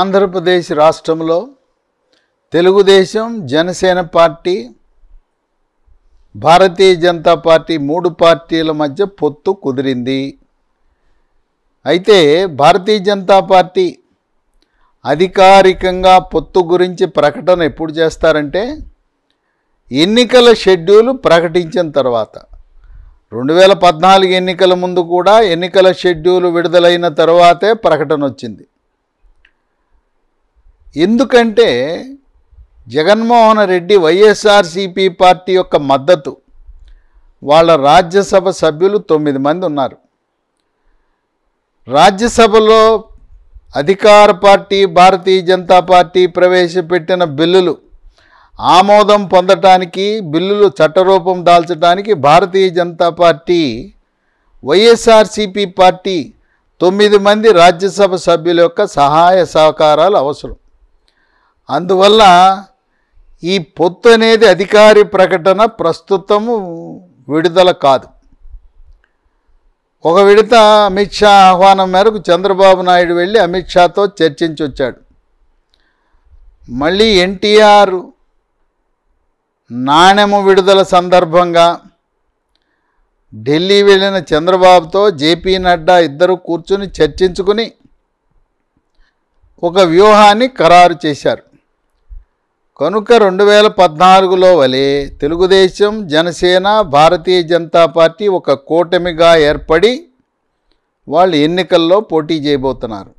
ఆంధ్రప్రదేశ్ రాష్ట్రంలో Telugu Desam Janasena party Bharatiya Janata party మూడు పార్టీల మధ్య పొత్తు కుదిరింది అయితే భారతీయ జనతా పార్టీ అధికారికంగా పొత్తు గురించి ప్రకటన ఎప్పుడు చేస్తారంటే ఎన్నికల షెడ్యూల్ ప్రకటించిన తర్వాత రెండు వేల పద్నాలుగు ఎన్నికల ముందు కూడా ఎన్నికల షెడ్యూల్ విడుదలైన తర్వాతే ప్రకటన వచ్చింది ఎందుకంటే జగన్మోహన్ రెడ్డి వైఎస్ఆర్సీపీ పార్టీ యొక్క మద్దతు వాళ్ళ రాజ్యసభ సభ్యులు తొమ్మిది మంది ఉన్నారు రాజ్యసభలో అధికార పార్టీ భారతీయ జనతా పార్టీ ప్రవేశపెట్టిన బిల్లులు ఆమోదం పొందటానికి బిల్లులు చట్టరూపం దాల్చడానికి Bharatiya Janata party YSRCP party తొమ్మిది మంది రాజ్యసభ సభ్యుల యొక్క సహాయ సహకారాలు అవసరం అందువల్ల ఈ పొత్తు అనేది అధికారి ప్రకటన ప్రస్తుతము విడుదల కాదు ఒక విడత అమిత్ షా ఆహ్వానం మేరకు చంద్రబాబు నాయుడు వెళ్ళి అమిత్ షాతో చర్చించి వచ్చాడు మళ్ళీ ఎన్టీఆర్ నాణ్యము విడుదల సందర్భంగా ఢిల్లీ వెళ్ళిన చంద్రబాబుతో జేపీ నడ్డా ఇద్దరు కూర్చుని చర్చించుకుని ఒక వ్యూహాన్ని ఖరారు చేశారు కనుక రెండు వేల పద్నాలుగులో వలె తెలుగుదేశం జనసేన భారతీయ జనతా పార్టీ ఒక కూటమిగా ఏర్పడి వాళ్ళు ఎన్నికల్లో పోటీ చేయబోతున్నారు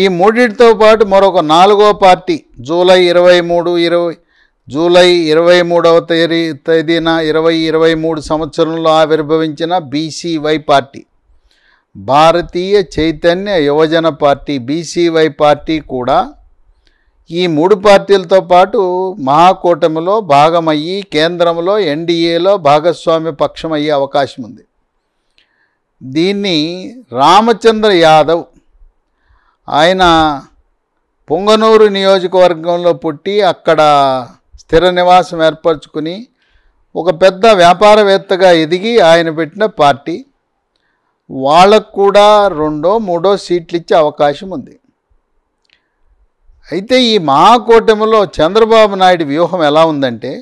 ఈ మూడింటితో పాటు మరొక నాలుగో పార్టీ జూలై ఇరవై మూడు ఇరవై జూలై ఇరవై మూడవ తేదీ తేదీన ఇరవై ఇరవై మూడు సంవత్సరంలో ఆవిర్భవించిన బీసీవై పార్టీ భారతీయ చైతన్య యువజన పార్టీ బీసీవై పార్టీ కూడా ఈ మూడు పార్టీలతో పాటు మహాకూటమిలో భాగమయ్యి కేంద్రంలో ఎన్డీఏలో భాగస్వామ్య పక్షం అయ్యే అవకాశం ఉంది దీన్ని రామచంద్ర యాదవ్ ఆయన పొంగనూరు నియోజకవర్గంలో పుట్టి అక్కడ స్థిర నివాసం ఏర్పరచుకుని ఒక పెద్ద వ్యాపారవేత్తగా ఎదిగి ఆయన పెట్టిన పార్టీ వాళ్ళకు కూడా రెండో మూడో సీట్లు ఇచ్చే అవకాశం ఉంది అయితే ఈ మహాకూటమిలో చంద్రబాబు నాయుడు వ్యూహం ఎలా ఉందంటే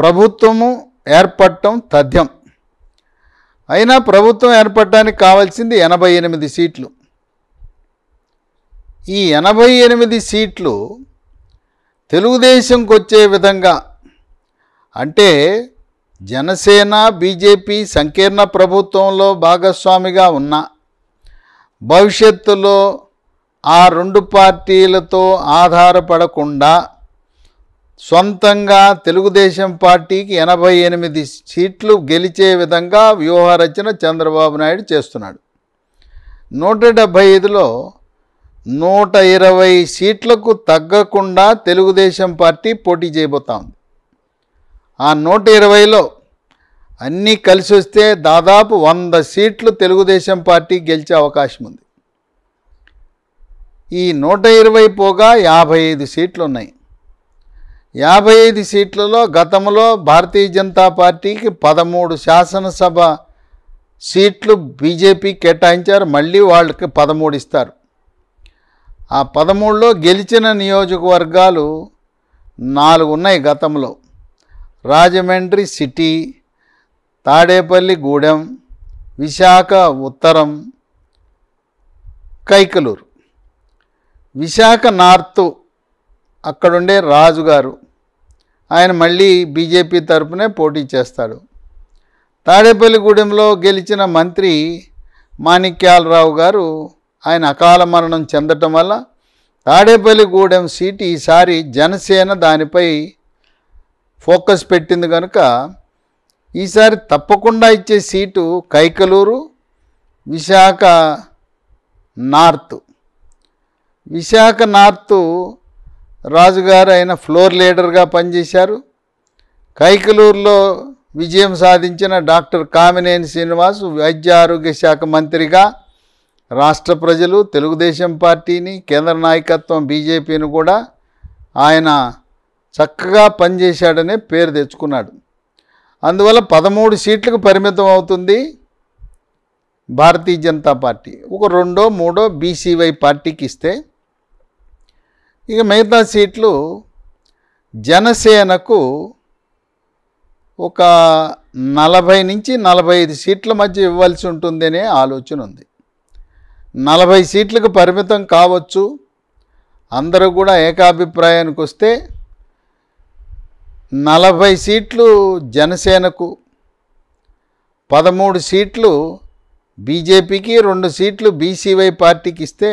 ప్రభుత్వము ఏర్పడటం తథ్యం అయినా ప్రభుత్వం ఏర్పడటానికి కావాల్సింది ఎనభై ఎనిమిది సీట్లు ఈ ఎనభై ఎనిమిది సీట్లు తెలుగుదేశంకి వచ్చే విధంగా అంటే జనసేన బీజేపీ సంకీర్ణ ప్రభుత్వంలో భాగస్వామిగా ఉన్న భవిష్యత్తులో ఆ రెండు పార్టీలతో ఆధారపడకుండా సొంతంగా తెలుగుదేశం పార్టీకి ఎనభై ఎనిమిది సీట్లు గెలిచే విధంగా వ్యూహరచన చంద్రబాబు నాయుడు చేస్తున్నాడు నూట డెబ్భై ఐదులో నూట ఇరవై సీట్లకు తగ్గకుండా తెలుగుదేశం పార్టీ పోటీ చేయబోతా ఉంది ఆ నూట ఇరవైలో అన్నీ కలిసి వస్తే దాదాపు వంద సీట్లు తెలుగుదేశం పార్టీ గెలిచే అవకాశం ఉంది ఈ నూట ఇరవై పోగా యాభై ఐదు సీట్లు ఉన్నాయి యాభై ఐదు సీట్లలో గతంలో భారతీయ జనతా పార్టీకి పదమూడు శాసనసభ సీట్లు బీజేపీ కేటాయించారు మళ్ళీ వాళ్ళకి పదమూడు ఇస్తారు ఆ పదమూడులో గెలిచిన నియోజకవర్గాలు నాలుగు ఉన్నాయి గతంలో రాజమండ్రి సిటీ తాడేపల్లి గూడెం విశాఖ ఉత్తరం కైకలూరు విశాఖ నార్త్ అక్కడుండే రాజుగారు ఆయన మళ్ళీ బీజేపీ తరపునే పోటీ చేస్తాడు తాడేపల్లిగూడెంలో గెలిచిన మంత్రి మాణిక్యాలరావు గారు ఆయన అకాల మరణం చెందటం వల్ల తాడేపల్లిగూడెం సీటు ఈసారి జనసేన దానిపై ఫోకస్ పెట్టింది కనుక ఈసారి తప్పకుండా ఇచ్చే seat Kaikaluru Visakha north Visakha north రాజుగారు ఆయన ఫ్లోర్ లీడర్గా పనిచేశారు కైకలూరులో విజయం సాధించిన డాక్టర్ కామినేని శ్రీనివాస్ వైద్య ఆరోగ్య శాఖ మంత్రిగా రాష్ట్ర ప్రజలు తెలుగుదేశం పార్టీని కేంద్ర నాయకత్వం బీజేపీని కూడా ఆయన చక్కగా పనిచేశాడనే పేరు తెచ్చుకున్నాడు అందువల్ల పదమూడు సీట్లకు పరిమితం అవుతుంది భారతీయ జనతా పార్టీ ఒక రెండో మూడో బీసీవై పార్టీకి ఇస్తే ఇక మిగతా సీట్లు జనసేనకు ఒక నలభై నుంచి నలభై ఐదు సీట్ల మధ్య ఇవ్వాల్సి ఉంటుంది అనే ఆలోచన ఉంది నలభై సీట్లకు పరిమితం కావచ్చు అందరూ కూడా ఏకాభిప్రాయానికి వస్తే నలభై సీట్లు జనసేనకు పదమూడు సీట్లు బీజేపీకి రెండు సీట్లు బీసీవై పార్టీకి ఇస్తే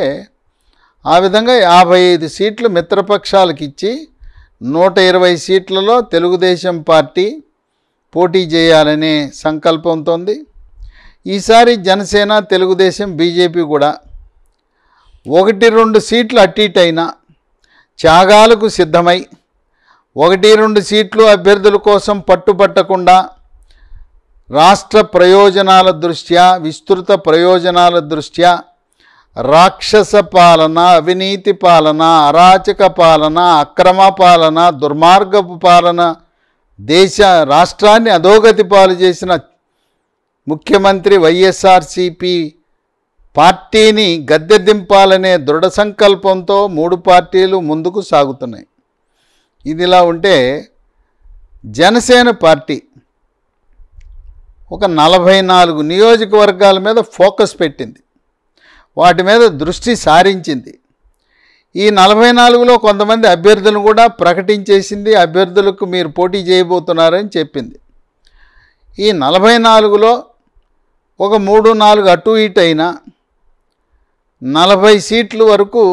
ఆ విధంగా యాభై ఐదు సీట్లు మిత్రపక్షాలకు ఇచ్చి నూట ఇరవై సీట్లలో తెలుగుదేశం పార్టీ పోటీ చేయాలనే సంకల్పంతో ఈసారి జనసేన తెలుగుదేశం బీజేపీ కూడా ఒకటి రెండు సీట్లు అట్టిటైనా త్యాగాలకు సిద్ధమై ఒకటి రెండు సీట్లు అభ్యర్థుల కోసం పట్టుపట్టకుండా రాష్ట్ర ప్రయోజనాల దృష్ట్యా విస్తృత ప్రయోజనాల దృష్ట్యా రాక్షస పాలన అవినీతి పాలన అరాచక పాలన అక్రమ పాలన దుర్మార్గపు పాలన దేశ రాష్ట్రాన్ని అధోగతి పాలు చేసిన ముఖ్యమంత్రి వైఎస్ఆర్సిపి పార్టీని గద్దె దింపాలనే దృఢ సంకల్పంతో మూడు పార్టీలు ముందుకు సాగుతున్నాయి ఇదిలా ఉంటే జనసేన పార్టీ ఒక నలభై నాలుగు నియోజకవర్గాల మీద ఫోకస్ పెట్టింది వాటి మీద దృష్టి సారించింది ఈ నలభై నాలుగులో కొంతమంది అభ్యర్థులను కూడా ప్రకటించేసింది అభ్యర్థులకు మీరు పోటీ చేయబోతున్నారని చెప్పింది ఈ నలభై నాలుగులో ఒక మూడు నాలుగు అటు ఇటు అయినా నలభై సీట్లు వరకు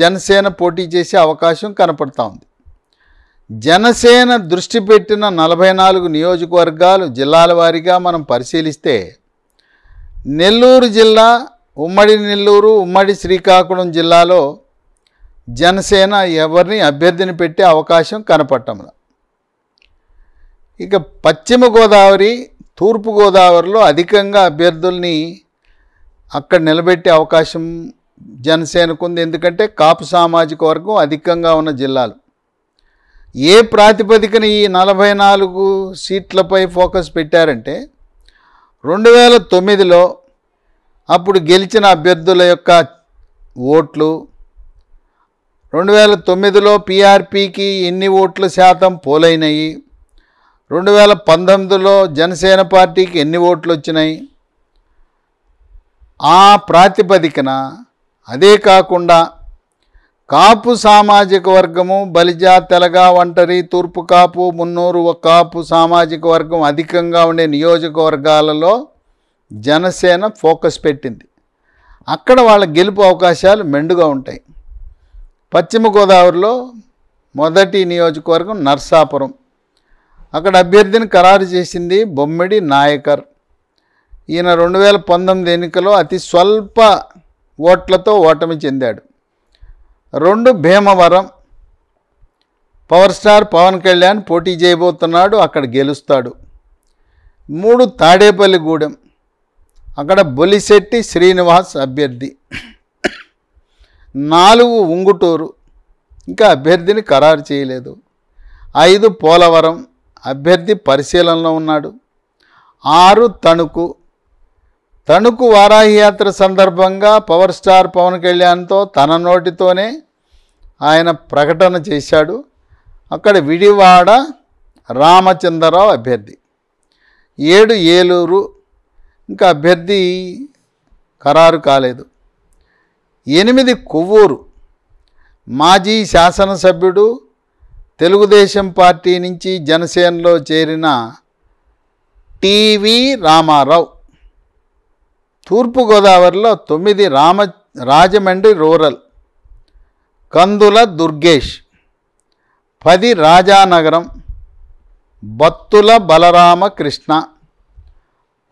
జనసేన పోటీ చేసే అవకాశం కనపడతా ఉంది జనసేన దృష్టి పెట్టిన నలభై నాలుగు నియోజకవర్గాలు జిల్లాల వారీగా మనం పరిశీలిస్తే నెల్లూరు జిల్లా ఉమ్మడి నెల్లూరు ఉమ్మడి శ్రీకాకుళం జిల్లాలో జనసేన ఎవరిని అభ్యర్థిని పెట్టే అవకాశం కనపట్టంలా ఇక పశ్చిమ గోదావరి తూర్పు గోదావరిలో అధికంగా అభ్యర్థుల్ని అక్కడ నిలబెట్టే అవకాశం జనసేనకు ఉంది ఎందుకంటే కాపు సామాజిక వర్గం అధికంగా ఉన్న జిల్లాలు ఏ ప్రాతిపదికన ఈ నలభై నాలుగు సీట్లపై ఫోకస్ పెట్టారంటే రెండు వేల తొమ్మిదిలో అప్పుడు గెలిచిన అభ్యర్థుల యొక్క ఓట్లు రెండు వేల తొమ్మిదిలో పీఆర్పీకి ఎన్ని ఓట్లు శాతం పోలైనవి రెండు వేల పంతొమ్మిదిలో జనసేన పార్టీకి ఎన్ని ఓట్లు వచ్చినాయి ఆ ప్రాతిపదికన అదే కాకుండా కాపు సామాజిక వర్గము బలిజ తెలగ ఒంటరి తూర్పు కాపు మున్నూరు కాపు సామాజిక వర్గం అధికంగా ఉండే నియోజకవర్గాలలో జనసేన ఫోకస్ పెట్టింది అక్కడ వాళ్ళ గెలుపు అవకాశాలు మెండుగా ఉంటాయి పశ్చిమ గోదావరిలో మొదటి నియోజకవర్గం నర్సాపురం అక్కడ అభ్యర్థిని ఖరారు చేసింది బొమ్మిడి నాయకర్ ఈయన రెండు వేల పంతొమ్మిది ఎన్నికలో అతి స్వల్ప ఓట్లతో ఓటమి చెందాడు రెండు భీమవరం పవర్ స్టార్ పవన్ కళ్యాణ్ పోటీ చేయబోతున్నాడు అక్కడ గెలుస్తాడు మూడు తాడేపల్లిగూడెం అక్కడ బొలిశెట్టి శ్రీనివాస్ అభ్యర్థి నాలుగు ఉంగుటూరు ఇంకా అభ్యర్థిని ఖరారు చేయలేదు ఐదు పోలవరం అభ్యర్థి పరిశీలనలో ఉన్నాడు ఆరు తణుకు తణుకు వారాహియాత్ర సందర్భంగా పవర్ స్టార్ పవన్ కళ్యాణ్తో తన నోటితోనే ఆయన ప్రకటన చేశాడు అక్కడ విడివాడ రామచంద్రరావు అభ్యర్థి ఏడు ఏలూరు ఇంకా అభ్యర్థి ఖరారు కాలేదు ఎనిమిది కొవ్వూరు మాజీ శాసనసభ్యుడు తెలుగుదేశం పార్టీ నుంచి జనసేనలో చేరిన టీవీ రామారావు తూర్పుగోదావరిలో తొమ్మిది రామ రాజమండ్రి రూరల్ కందుల దుర్గేష్ పది రాజానగరం బత్తుల బలరామకృష్ణ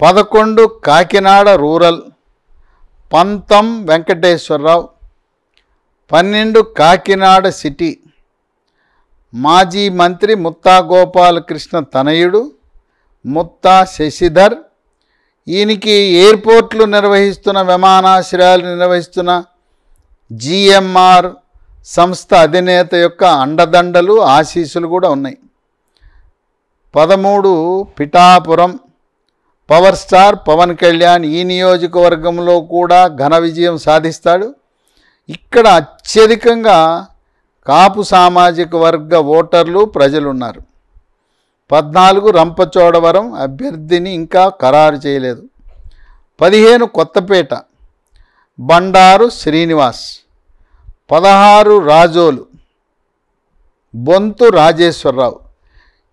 పదకొండు కాకినాడ రూరల్ పంతం వెంకటేశ్వరరావు పన్నెండు కాకినాడ సిటీ మాజీ మంత్రి ముత్తా గోపాలకృష్ణ తనయుడు ముత్తా శశిధర్ ఈయనకి ఎయిర్పోర్ట్లు నిర్వహిస్తున్న విమానాశ్రయాలు నిర్వహిస్తున్న జిఎంఆర్ సంస్థ అధినేత యొక్క అండదండలు ఆశీస్సులు కూడా ఉన్నాయి పదమూడు పిఠాపురం పవర్ స్టార్ పవన్ కళ్యాణ్ ఈ నియోజకవర్గంలో కూడా ఘన విజయం సాధిస్తాడు ఇక్కడ అత్యధికంగా కాపు సామాజిక వర్గ ఓటర్లు ప్రజలున్నారు పద్నాలుగు రంపచోడవరం అభ్యర్థిని ఇంకా ఖరారు చేయలేదు పదిహేను కొత్తపేట బండారు శ్రీనివాస్ పదహారు రాజోలు బొంతు రాజేశ్వరరావు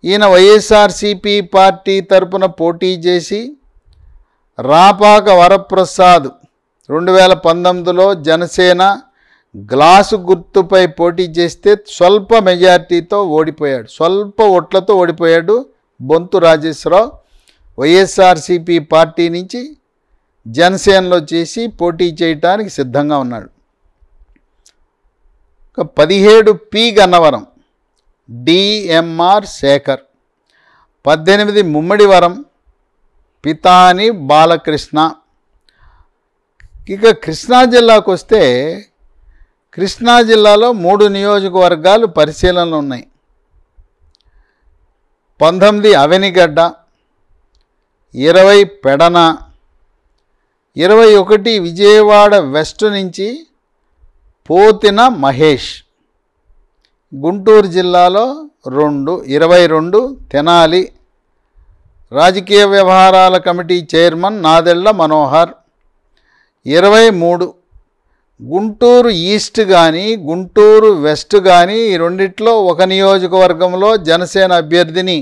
ఈయన వైఎస్ఆర్సిపి పార్టీ తరపున పోటీ చేసి రాపాక వరప్రసాద్ రెండు వేల పంతొమ్మిదిలో జనసేన గ్లాసు గుర్తుపై పోటీ చేస్తే స్వల్ప మెజార్టీతో ఓడిపోయాడు స్వల్ప ఓట్లతో ఓడిపోయాడు బొంతు రాజేశ్వరరావు వైఎస్ఆర్సిపి పార్టీ నుంచి జనసేనలో చేసి పోటీ చేయటానికి సిద్ధంగా ఉన్నాడు పదిహేడు పి గన్నవరం డిఎంఆర్ శేఖర్ పద్దెనిమిది ముమ్మడివరం పితాని బాలకృష్ణ ఇక కృష్ణా జిల్లాకు వస్తే కృష్ణా జిల్లాలో మూడు నియోజకవర్గాలు పరిశీలనలు ఉన్నాయి పంతొమ్మిది అవనిగడ్డ ఇరవై పెడన ఇరవై ఒకటి విజయవాడ వెస్ట్ నుంచి పోతిన మహేష్ గుంటూరు జిల్లాలో రెండు ఇరవై రెండు తెనాలి రాజకీయ వ్యవహారాల కమిటీ చైర్మన్ నాదెళ్ల మనోహర్ ఇరవై మూడు గుంటూరు ఈస్ట్ కానీ గుంటూరు వెస్ట్ కానీ ఈ రెండిట్లో ఒక నియోజకవర్గంలో జనసేన అభ్యర్థిని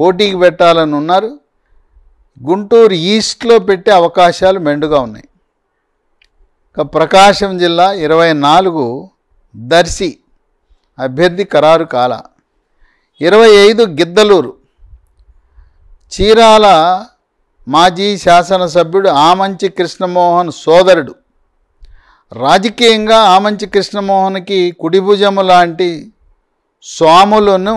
పోటీకి పెట్టాలని ఉన్నారు గుంటూరు ఈస్ట్లో పెట్టే అవకాశాలు మెండుగా ఉన్నాయి ప్రకాశం జిల్లా ఇరవై నాలుగు దర్శి అభ్యర్థి ఖరారు కాల ఇరవై ఐదు గిద్దలూరు చీరాల మాజీ శాసనసభ్యుడు ఆమంచి కృష్ణమోహన్ సోదరుడు రాజకీయంగా ఆమంచి కృష్ణమోహన్కి కుడిభుజము లాంటి స్వాములను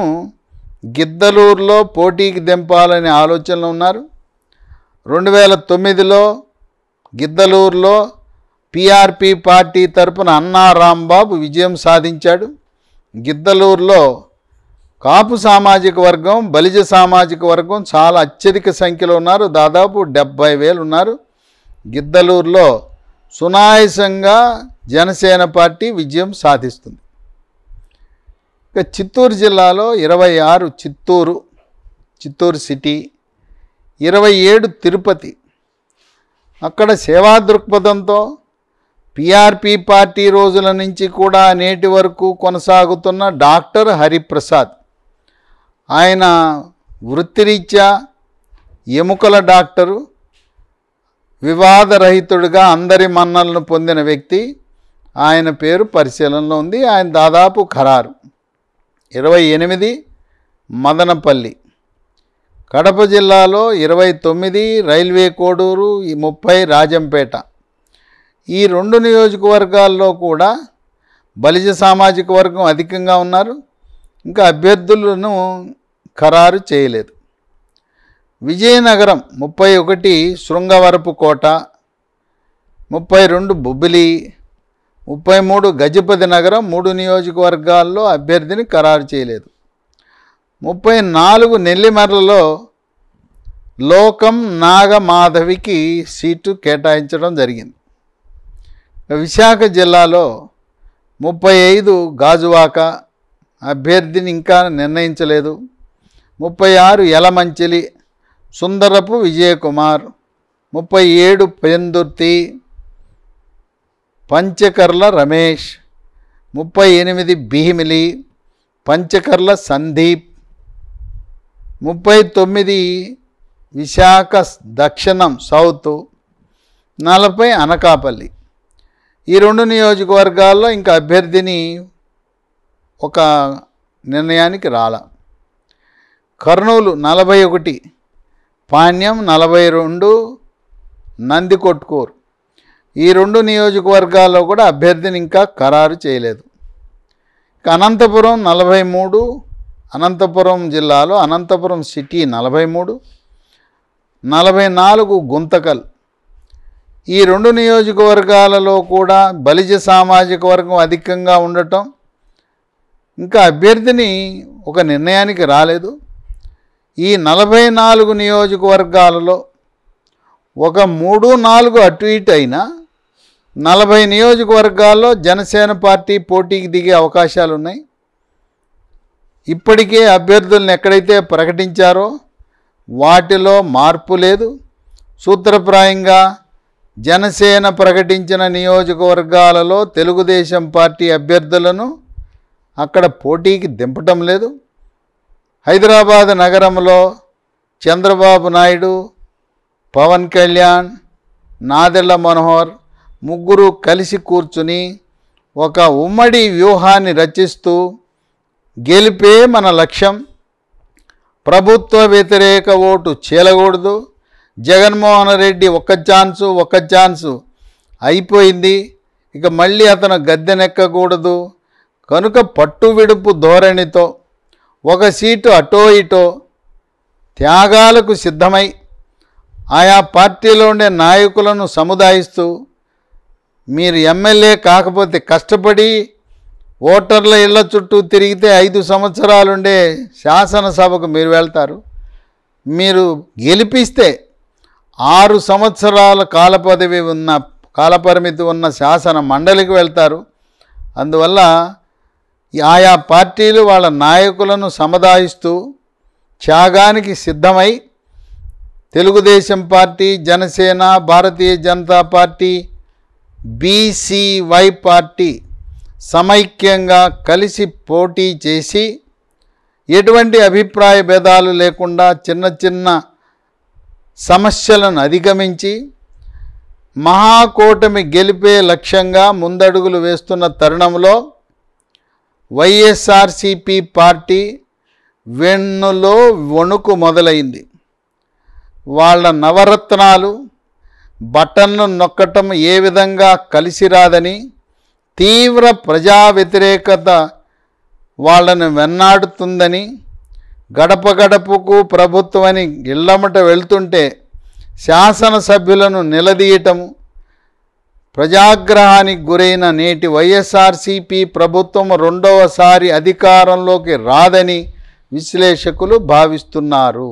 గిద్దలూరులో పోటీకి దింపాలనే ఆలోచనలు ఉన్నారు రెండు వేల తొమ్మిదిలో గిద్దలూరులో పిఆర్పి పార్టీ తరపున అన్నా రాంబాబు విజయం సాధించాడు గిద్దలూరులో కాపు సామాజిక వర్గం బలిజ సామాజిక వర్గం చాలా అత్యధిక సంఖ్యలో ఉన్నారు దాదాపు డెబ్బై వేలు ఉన్నారు గిద్దలూరులో సునాయసంగా జనసేన పార్టీ విజయం సాధిస్తుంది ఇక చిత్తూరు జిల్లాలో ఇరవై ఆరు చిత్తూరు చిత్తూరు సిటీ ఇరవై ఏడు తిరుపతి అక్కడ సేవా దృక్పథంతో పిఆర్పి పార్టీ రోజుల నుంచి కూడా నేటి వరకు కొనసాగుతున్న డాక్టర్ హరిప్రసాద్ ఆయన వృత్తిరీత్యా ఎముకల డాక్టరు వివాదరహితుడిగా అందరి మన్నలను పొందిన వ్యక్తి ఆయన పేరు పరిశీలనలో ఉంది ఆయన దాదాపు ఖరారు ఇరవై ఎనిమిది మదనపల్లి కడప జిల్లాలో ఇరవై తొమ్మిది రైల్వే కోడూరు ముప్పై రాజంపేట ఈ రెండు నియోజకవర్గాల్లో కూడా బలిజ సామాజిక వర్గం అధికంగా ఉన్నారు ఇంకా అభ్యర్థులను ఖరారు చేయలేదు విజయనగరం ముప్పై ఒకటి శృంగవరపు కోట ముప్పై రెండు బుబ్బిలి ముప్పై మూడు గజపతి నగరం మూడు నియోజకవర్గాల్లో అభ్యర్థిని ఖరారు చేయలేదు ముప్పై నాలుగు నెల్లిమర్లలో లోకం నాగమాధవికి సీటు కేటాయించడం జరిగింది విశాఖ జిల్లాలో ముప్పై ఐదు గాజువాక అభ్యర్థిని ఇంకా నిర్ణయించలేదు ముప్పై ఆరు ఎలమంచిలి సుందరపు విజయకుమార్ ముప్పై ఏడు పెందుర్తి పంచకర్ల రమేష్ ముప్పై ఎనిమిది భీమిలి పంచకర్ల సందీప్ ముప్పై తొమ్మిది విశాఖ దక్షిణం సౌత్ నలభై అనకాపల్లి ఈ రెండు నియోజకవర్గాల్లో ఇంకా అభ్యర్థిని ఒక నిర్ణయానికి రాల కర్నూలు నలభై ఒకటి పాణ్యం నలభై రెండు నంది కొట్టుకోరు ఈ రెండు నియోజకవర్గాల్లో కూడా అభ్యర్థిని ఇంకా ఖరారు చేయలేదు అనంతపురం నలభై మూడు అనంతపురం జిల్లాలో అనంతపురం సిటీ నలభై మూడు నలభై నాలుగు గుంతకల్ ఈ రెండు నియోజకవర్గాలలో కూడా బలిజ సామాజిక వర్గం అధికంగా ఉండటం ఇంకా అభ్యర్థిని ఒక నిర్ణయానికి రాలేదు ఈ నలభై నాలుగు నియోజకవర్గాలలో ఒక మూడు నాలుగు అటు ఇటు అయినా నలభై నియోజకవర్గాల్లో జనసేన పార్టీ పోటీకి దిగే అవకాశాలు ఉన్నాయి ఇప్పటికే అభ్యర్థులను ఎక్కడైతే ప్రకటించారో వాటిలో మార్పు లేదు సూత్రప్రాయంగా జనసేన ప్రకటించిన నియోజకవర్గాలలో తెలుగుదేశం పార్టీ అభ్యర్థులను అక్కడ పోటీకి దింపటం లేదు హైదరాబాద్ నగరంలో చంద్రబాబు నాయుడు పవన్ కళ్యాణ్ నాదెళ్ల మనోహర్ ముగ్గురు కలిసి కూర్చుని ఒక ఉమ్మడి వ్యూహాన్ని రచిస్తూ గెలిపే మన లక్ష్యం ప్రభుత్వ వ్యతిరేక ఓటు చేలకూడదు జగన్మోహన్ రెడ్డి ఒక్క ఛాన్సు ఒక్క ఛాన్సు అయిపోయింది ఇక మళ్ళీ అతను గద్దెనెక్కకూడదు కనుక పట్టు విడుపు ధోరణితో ఒక సీటు అటో ఇటో త్యాగాలకు సిద్ధమై ఆయా పార్టీలో ఉండే నాయకులను సముదాయిస్తూ మీరు ఎమ్మెల్యే కాకపోతే కష్టపడి ఓటర్ల ఇళ్ల చుట్టూ తిరిగితే ఐదు సంవత్సరాలుండే శాసనసభకు మీరు వెళ్తారు మీరు గెలిపిస్తే ఆరు సంవత్సరాల కాలపదవి ఉన్న కాలపరిమితి ఉన్న శాసన మండలికి వెళ్తారు అందువల్ల ఆయా పార్టీలు వాళ్ళ నాయకులను సమదాయిస్తూ త్యాగానికి సిద్ధమై Telugu Desam party Janasena Bharatiya Janata party BCY party సమైక్యంగా కలిసి పోటీ చేసి ఎటువంటి అభిప్రాయ భేదాలు లేకుండా చిన్న చిన్న సమస్యలను అధిగమించి మహాకూటమి గెలిపే లక్ష్యంగా ముందడుగులు వేస్తున్న తరుణంలో వైఎస్ఆర్సిపి పార్టీ వెన్నులో వణుకు మొదలైంది వాళ్ళ నవరత్నాలు బటన్ను నొక్కటం ఏ విధంగా కలిసి రాదని తీవ్ర ప్రజా వ్యతిరేకత వాళ్ళను వెన్నాడుతుందని గడప గడపకు అని ఇళ్ళమట వెళ్తుంటే శాసనసభ్యులను నిలదీయటము ప్రజాగ్రహానికి గురైన నేటి వైఎస్ఆర్సీపీ ప్రభుత్వం రెండవసారి అధికారంలోకి రాదని విశ్లేషకులు భావిస్తున్నారు